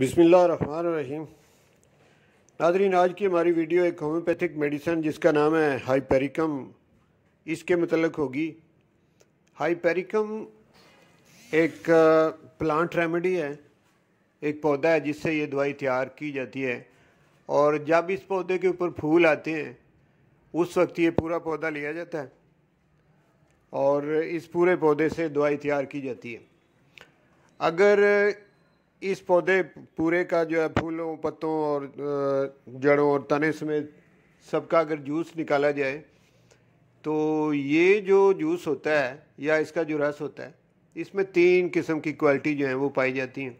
बिसमीम नादरीन आज की हमारी वीडियो एक होम्योपैथिक मेडिसन जिसका नाम है हाइपेरिकम इसके मतलब होगी हाइपेरिकम एक प्लांट रेमेडी है एक पौधा है जिससे ये दवाई तैयार की जाती है और जब इस पौधे के ऊपर फूल आते हैं उस वक्त ये पूरा पौधा लिया जाता है और इस पूरे पौधे से दवाई तैयार की जाती है अगर इस पौधे पूरे का जो है फूलों पत्तों और जड़ों और तने समेत सबका अगर जूस निकाला जाए तो ये जो जूस होता है या इसका जो रस होता है इसमें तीन किस्म की क्वालिटी जो है वो पाई जाती हैं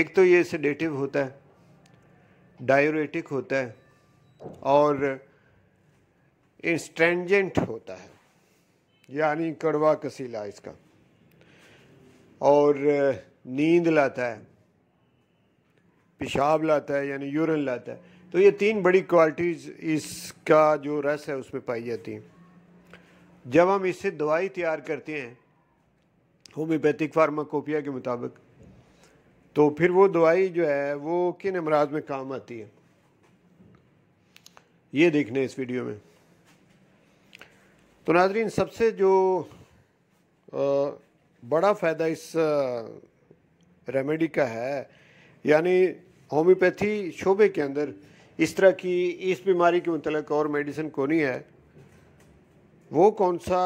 एक तो ये सडेटिव होता है डायोरेटिक होता है और इंस्ट्रेंजेंट होता है यानी कड़वा कसीला इसका और नींद लाता है पेशाब लाता है यानी यूरिन लाता है तो ये तीन बड़ी क्वालिटीज़ इसका जो रस है उसमें पाई जाती हैं जब हम इससे दवाई तैयार करते हैं होम्योपैथिक फार्माकोपिया के मुताबिक तो फिर वो दवाई जो है वो किन अमराज में काम आती है ये देखने इस वीडियो में तो नाजरीन सबसे जो आ, बड़ा फ़ायदा इस रेमेडी का है यानी होम्योपैथी शोबे के अंदर इस तरह की इस बीमारी के मतलब और मेडिसिन कौन ही है वो कौन सा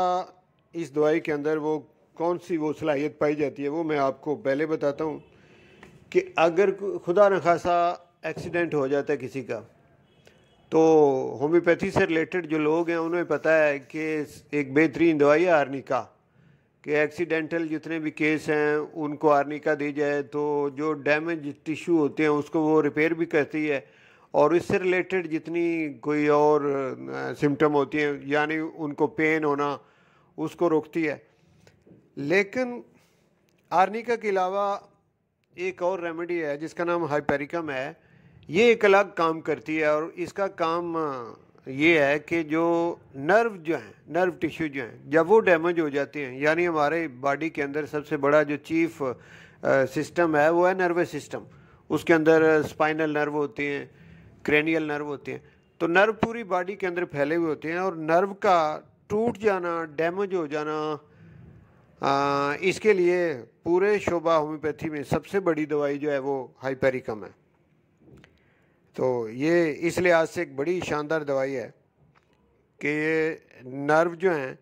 इस दवाई के अंदर वो कौन सी वो सलाहियत पाई जाती है वो मैं आपको पहले बताता हूँ कि अगर खुदा न खासा एक्सीडेंट हो जाता है किसी का तो होम्योपैथी से रिलेटेड जो लोग हैं उन्हें पता है कि एक बेहतरीन दवाई है आर्निका कि एक्सीडेंटल जितने भी केस हैं उनको आर्निका दी जाए तो जो डैमेज टिश्यू होते हैं उसको वो रिपेयर भी करती है और इससे रिलेटेड जितनी कोई और सिम्टम होती हैं यानी उनको पेन होना उसको रोकती है लेकिन आर्निका के अलावा एक और रेमेडी है जिसका नाम हाइपेरिकम है ये एक अलग काम करती है और इसका काम ये है कि जो नर्व जो हैं नर्व टिश्यू जो हैं जब वो डैमेज हो जाते हैं यानी हमारे बॉडी के अंदर सबसे बड़ा जो चीफ सिस्टम है वो है नर्वस सिस्टम उसके अंदर स्पाइनल नर्व होते हैं क्रेनियल नर्व होते हैं तो नर्व पूरी बॉडी के अंदर फैले हुए होते हैं और नर्व का टूट जाना डैमेज हो जाना आ, इसके लिए पूरे शोभा होम्योपैथी में सबसे बड़ी दवाई जो है वो हाइपेरिकम है तो ये इस लिहाज से एक बड़ी शानदार दवाई है कि ये नर्व जो हैं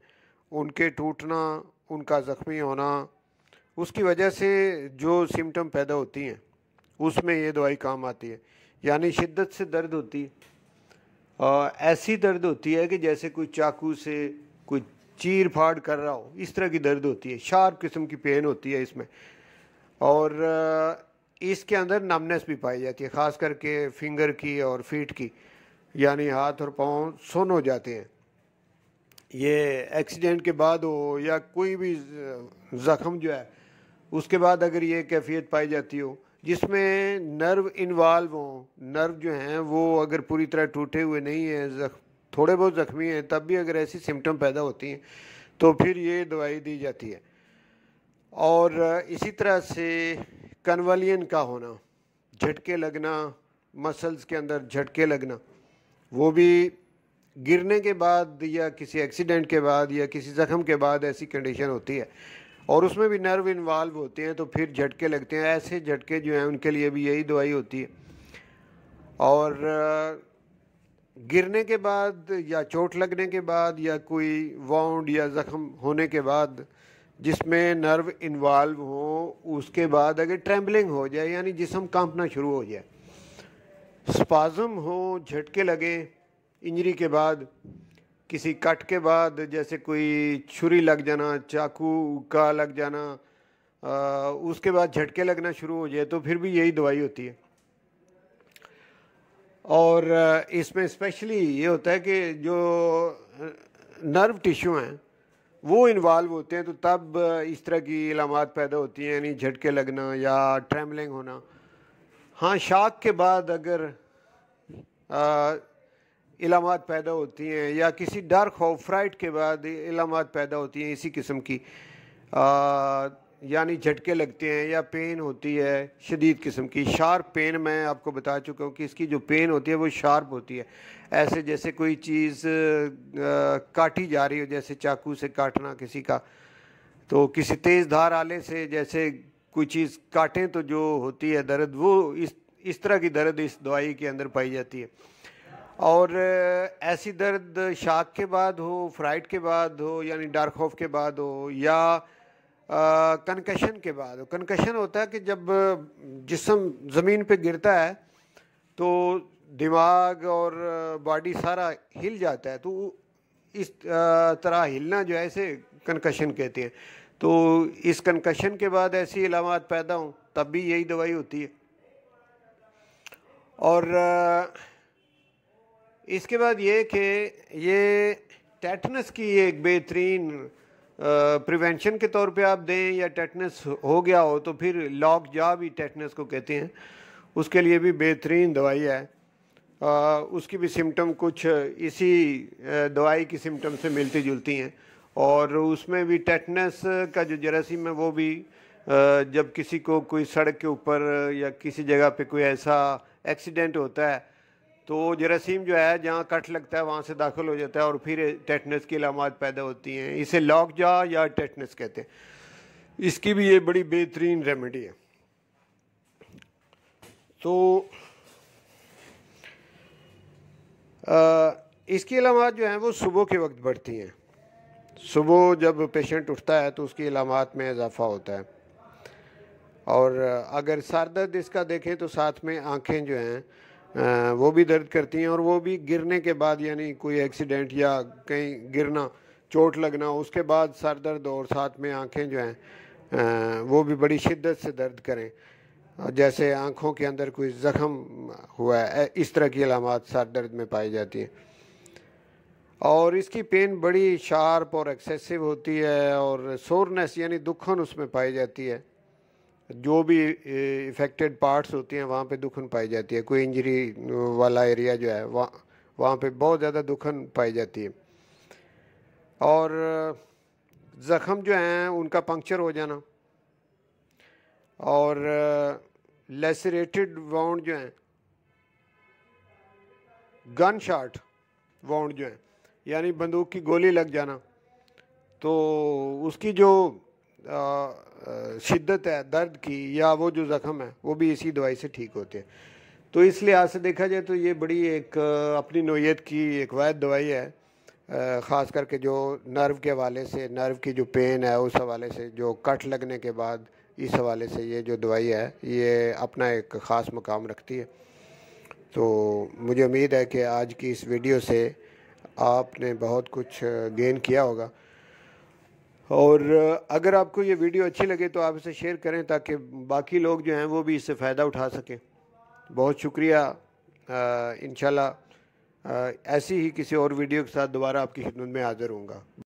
उनके टूटना उनका ज़ख्मी होना उसकी वजह से जो सिम्टम पैदा होती हैं उसमें ये दवाई काम आती है यानी शिद्दत से दर्द होती है आ, ऐसी दर्द होती है कि जैसे कोई चाकू से कोई चीर फाड़ कर रहा हो इस तरह की दर्द होती है शार्प किस्म की पेन होती है इसमें और इसके अंदर नमनेस भी पाई जाती है ख़ास करके फिंगर की और फीट की यानी हाथ और पाँव सुन हो जाते हैं ये एक्सीडेंट के बाद हो या कोई भी ज़ख़म जो है उसके बाद अगर ये कैफियत पाई जाती हो जिसमें नर्व इन्वाल्व हो नर्व जो हैं वो अगर पूरी तरह टूटे हुए नहीं हैं थोड़े बहुत ज़ख्मी हैं तब भी अगर ऐसी सिम्टम पैदा होती हैं तो फिर ये दवाई दी जाती है और इसी तरह से कन्वलियन का होना झटके लगना मसल्स के अंदर झटके लगना वो भी गिरने के बाद या किसी एक्सीडेंट के बाद या किसी जख्म के बाद ऐसी कंडीशन होती है और उसमें भी नर्व इन्वाल्व होते हैं तो फिर झटके लगते हैं ऐसे झटके जो हैं उनके लिए भी यही दवाई होती है और गिरने के बाद या चोट लगने के बाद या कोई वाउंड या जख्म होने के बाद जिसमें नर्व इन्वॉल्व हो उसके बाद अगर ट्रैम्बलिंग हो जाए यानी जिसम कांपना शुरू हो जाए स्पाज़म हो झटके लगे इंजरी के बाद किसी कट के बाद जैसे कोई छुरी लग जाना चाकू का लग जाना आ, उसके बाद झटके लगना शुरू हो जाए तो फिर भी यही दवाई होती है और इसमें स्पेशली ये होता है कि जो नर्व टिश्यू हैं वो इन्वाल्व होते हैं तो तब इस तरह की इलामत पैदा होती हैं यानी झटके लगना या ट्रैवलिंग होना हाँ शाक के बाद अगर इलामत पैदा होती हैं या किसी डार्क खौफ फ्राइट के बाद इलामत पैदा होती हैं इसी किस्म की आ, यानी झटके लगते हैं या पेन होती है शदीद किस्म की शार्प पेन मैं आपको बता चुका हूँ कि इसकी जो पेन होती है वो शार्प होती है ऐसे जैसे कोई चीज़ काटी जा रही हो जैसे चाकू से काटना किसी का तो किसी तेज़ धार आले से जैसे कोई चीज़ काटें तो जो होती है दर्द वो इस इस तरह की दर्द इस दवाई के अंदर पाई जाती है और ऐसी दर्द शाक के बाद हो फ्राइड के बाद हो यानी डार्क होफ के बाद हो या कनकशन के बाद कनकशन होता है कि जब जिसम ज़मीन पे गिरता है तो दिमाग और बॉडी सारा हिल जाता है तो इस तरह हिलना जो है इसे कनकशन कहते हैं तो इस कनकशन के बाद ऐसी इलामत पैदा हों तब भी यही दवाई होती है और इसके बाद ये कि ये टैटनस की एक बेहतरीन प्रिवेंशन के तौर पे आप दें या टेटनेस हो गया हो तो फिर लॉक जा भी टेटनेस को कहते हैं उसके लिए भी बेहतरीन दवाई है आ, उसकी भी सिम्टम कुछ इसी दवाई की सिम्टम से मिलती जुलती हैं और उसमें भी टेटनेस का जो जरासीम है वो भी जब किसी को कोई सड़क के ऊपर या किसी जगह पे कोई ऐसा एक्सीडेंट होता है तो जरासीम जो है जहाँ कट लगता है वहाँ से दाखिल हो जाता है और फिर टेटनस की अलामत पैदा होती हैं इसे लॉक जा या टेटनस कहते हैं इसकी भी ये बड़ी बेहतरीन रेमेडी है तो आ, इसकी अलामत जो हैं वो सुबह के वक्त बढ़ती हैं सुबह जब पेशेंट उठता है तो उसकी अलामत में इजाफा होता है और अगर सर दर्द इसका देखें तो साथ में आँखें जो हैं वो भी दर्द करती हैं और वो भी गिरने के बाद यानी कोई एक्सीडेंट या कहीं गिरना चोट लगना उसके बाद सर दर्द और साथ में आंखें जो हैं वो भी बड़ी शिद्दत से दर्द करें जैसे आंखों के अंदर कोई ज़ख़म हुआ है इस तरह की अलामत सर दर्द में पाई जाती हैं और इसकी पेन बड़ी शार्प और एक्सेसिव होती है और सोरनेस यानी दुखन उसमें पाई जाती है जो भी इफ़ेक्टेड पार्ट्स होती हैं वहाँ पे दुखन पाई जाती है कोई इंजरी वाला एरिया जो है वहाँ वहाँ पर बहुत ज़्यादा दुखन पाई जाती है और ज़ख़म जो हैं उनका पंक्चर हो जाना और लेसरेटेड वाउंड जो हैं गन शाट वाउंड जो हैं यानी बंदूक की गोली लग जाना तो उसकी जो शिद्दत है दर्द की या वो जो ज़ख़म है वो भी इसी दवाई से ठीक होते हैं तो इस लिहाज से देखा जाए तो ये बड़ी एक अपनी नोयत की एक वायद दवाई है ख़ास करके जो नर्व के हवाले से नर्व की जो पेन है उस हवाले से जो कट लगने के बाद इस हवाले से ये जो दवाई है ये अपना एक ख़ास मकाम रखती है तो मुझे उम्मीद है कि आज की इस वीडियो से आपने बहुत कुछ गेन किया होगा और अगर आपको ये वीडियो अच्छी लगे तो आप इसे शेयर करें ताकि बाकी लोग जो हैं वो भी इससे फ़ायदा उठा सकें बहुत शुक्रिया इन ऐसी ही किसी और वीडियो के साथ दोबारा आपकी खिदमत में हाज़िर होंगे